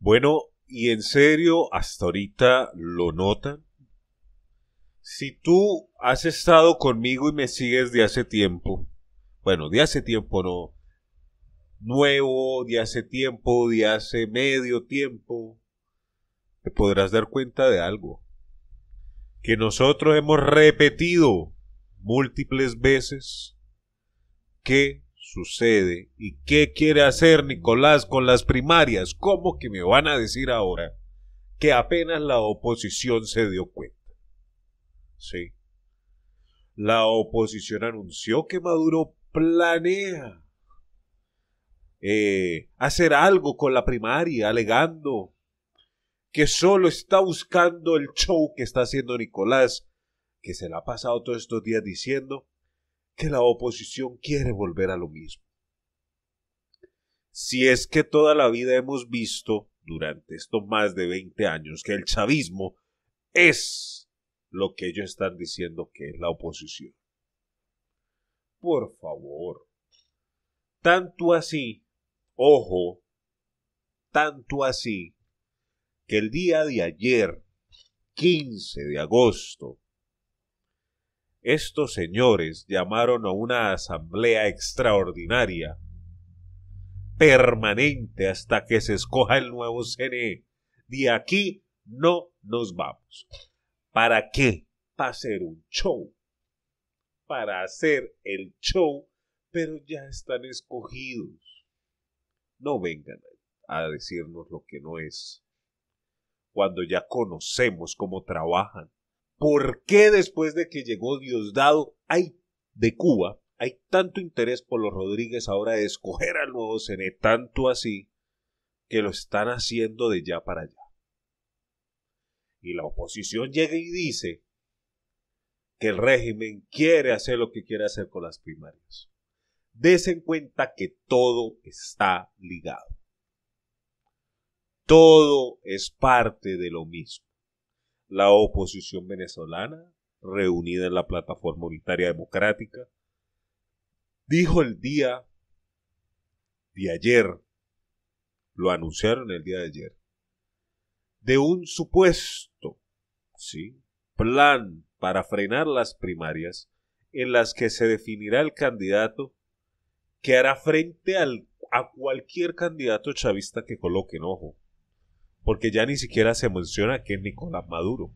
Bueno, y en serio, hasta ahorita lo notan. Si tú has estado conmigo y me sigues de hace tiempo, bueno, de hace tiempo no, nuevo, de hace tiempo, de hace medio tiempo, te podrás dar cuenta de algo. Que nosotros hemos repetido múltiples veces que sucede y qué quiere hacer Nicolás con las primarias. ¿Cómo que me van a decir ahora que apenas la oposición se dio cuenta? Sí. La oposición anunció que Maduro planea eh, hacer algo con la primaria, alegando que solo está buscando el show que está haciendo Nicolás, que se le ha pasado todos estos días diciendo que la oposición quiere volver a lo mismo. Si es que toda la vida hemos visto, durante estos más de 20 años, que el chavismo es lo que ellos están diciendo que es la oposición. Por favor. Tanto así, ojo, tanto así, que el día de ayer, 15 de agosto, estos señores llamaron a una asamblea extraordinaria, permanente hasta que se escoja el nuevo CNE. De aquí no nos vamos. ¿Para qué? Para hacer un show. Para hacer el show, pero ya están escogidos. No vengan a decirnos lo que no es. Cuando ya conocemos cómo trabajan, ¿Por qué después de que llegó Diosdado hay de Cuba hay tanto interés por los Rodríguez ahora de escoger al nuevo CNE tanto así que lo están haciendo de ya para allá? Y la oposición llega y dice que el régimen quiere hacer lo que quiere hacer con las primarias. en cuenta que todo está ligado. Todo es parte de lo mismo la oposición venezolana reunida en la plataforma unitaria democrática, dijo el día de ayer, lo anunciaron el día de ayer, de un supuesto ¿sí? plan para frenar las primarias en las que se definirá el candidato que hará frente al, a cualquier candidato chavista que coloque en ojo porque ya ni siquiera se menciona que es Nicolás Maduro.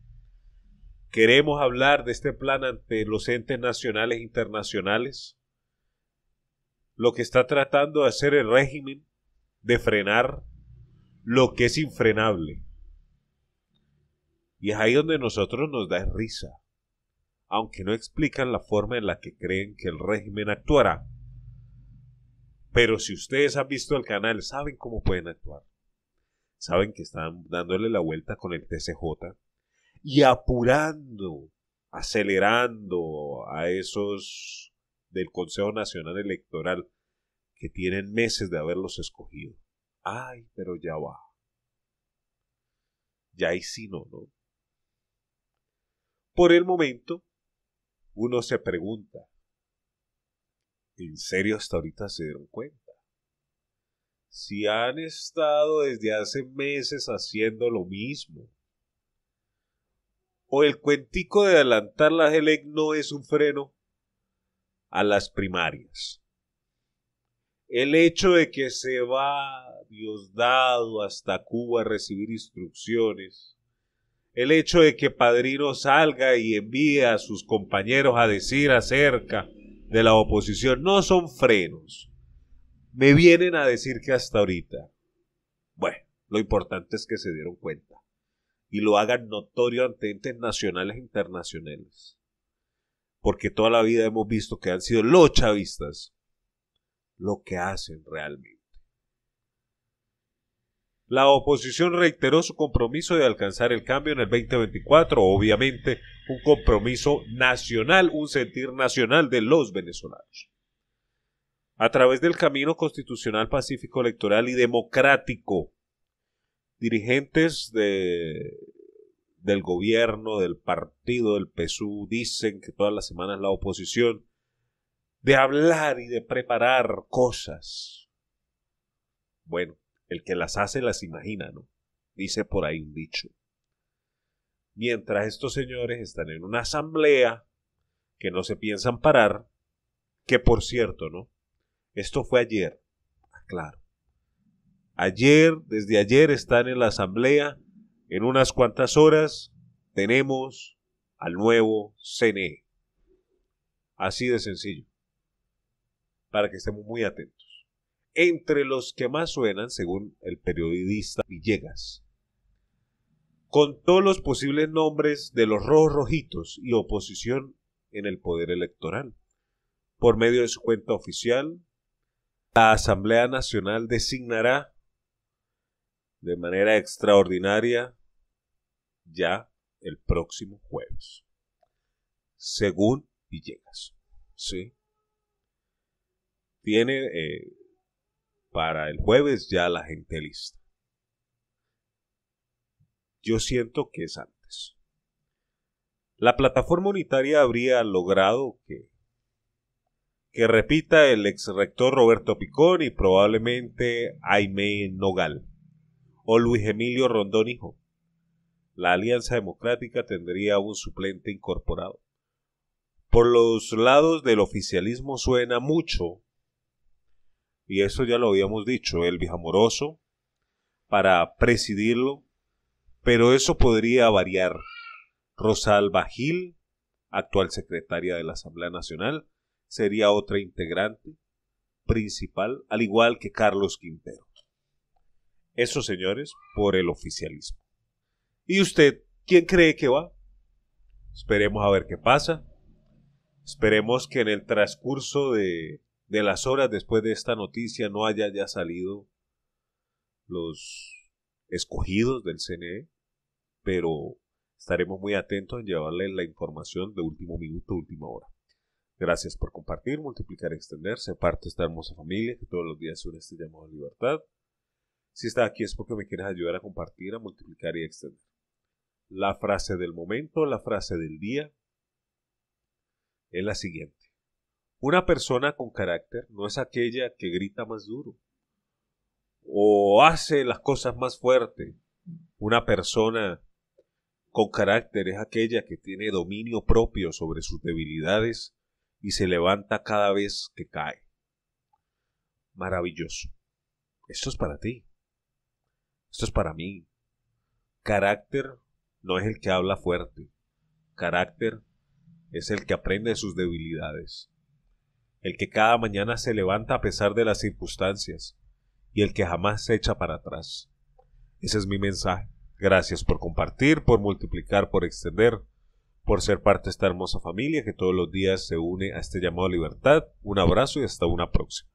Queremos hablar de este plan ante los entes nacionales e internacionales, lo que está tratando de hacer el régimen, de frenar lo que es infrenable. Y es ahí donde nosotros nos da risa, aunque no explican la forma en la que creen que el régimen actuará. Pero si ustedes han visto el canal, saben cómo pueden actuar saben que están dándole la vuelta con el TCJ y apurando, acelerando a esos del Consejo Nacional Electoral que tienen meses de haberlos escogido. Ay, pero ya va. Ya y sí no, ¿no? Por el momento, uno se pregunta, ¿en serio hasta ahorita se dieron cuenta? si han estado desde hace meses haciendo lo mismo? ¿O el cuentico de adelantar la GELEC no es un freno a las primarias? El hecho de que se va Diosdado hasta Cuba a recibir instrucciones, el hecho de que Padrino salga y envíe a sus compañeros a decir acerca de la oposición, no son frenos me vienen a decir que hasta ahorita. Bueno, lo importante es que se dieron cuenta y lo hagan notorio ante entes nacionales e internacionales. Porque toda la vida hemos visto que han sido los chavistas lo que hacen realmente. La oposición reiteró su compromiso de alcanzar el cambio en el 2024, obviamente un compromiso nacional, un sentir nacional de los venezolanos a través del camino constitucional pacífico electoral y democrático. Dirigentes de, del gobierno, del partido, del PSU, dicen que todas las semanas la oposición, de hablar y de preparar cosas. Bueno, el que las hace las imagina, ¿no? Dice por ahí un dicho. Mientras estos señores están en una asamblea que no se piensan parar, que por cierto, ¿no? Esto fue ayer, ah, claro. Ayer, desde ayer están en la asamblea. En unas cuantas horas tenemos al nuevo CNE. Así de sencillo. Para que estemos muy atentos. Entre los que más suenan, según el periodista Villegas, con todos los posibles nombres de los rojos rojitos y oposición en el poder electoral. Por medio de su cuenta oficial, la Asamblea Nacional designará de manera extraordinaria ya el próximo jueves, según Villegas. ¿sí? Tiene eh, para el jueves ya la gente lista. Yo siento que es antes. La plataforma unitaria habría logrado que que repita el ex rector Roberto Picón y probablemente Jaime Nogal o Luis Emilio Rondón Hijo. La Alianza Democrática tendría un suplente incorporado. Por los lados del oficialismo suena mucho, y eso ya lo habíamos dicho, el Amoroso, para presidirlo, pero eso podría variar. Rosalba Gil, actual secretaria de la Asamblea Nacional, sería otra integrante principal, al igual que Carlos Quintero. Eso, señores por el oficialismo. ¿Y usted quién cree que va? Esperemos a ver qué pasa. Esperemos que en el transcurso de, de las horas después de esta noticia no haya ya salido los escogidos del CNE, pero estaremos muy atentos en llevarle la información de último minuto, última hora. Gracias por compartir, multiplicar y extender. Se parte esta hermosa familia que todos los días sur este llamado a libertad. Si estás aquí es porque me quieres ayudar a compartir, a multiplicar y extender. La frase del momento, la frase del día, es la siguiente. Una persona con carácter no es aquella que grita más duro o hace las cosas más fuerte. Una persona con carácter es aquella que tiene dominio propio sobre sus debilidades y se levanta cada vez que cae. Maravilloso. Esto es para ti. Esto es para mí. Carácter no es el que habla fuerte. Carácter es el que aprende de sus debilidades. El que cada mañana se levanta a pesar de las circunstancias y el que jamás se echa para atrás. Ese es mi mensaje. Gracias por compartir, por multiplicar, por extender por ser parte de esta hermosa familia que todos los días se une a este llamado libertad. Un abrazo y hasta una próxima.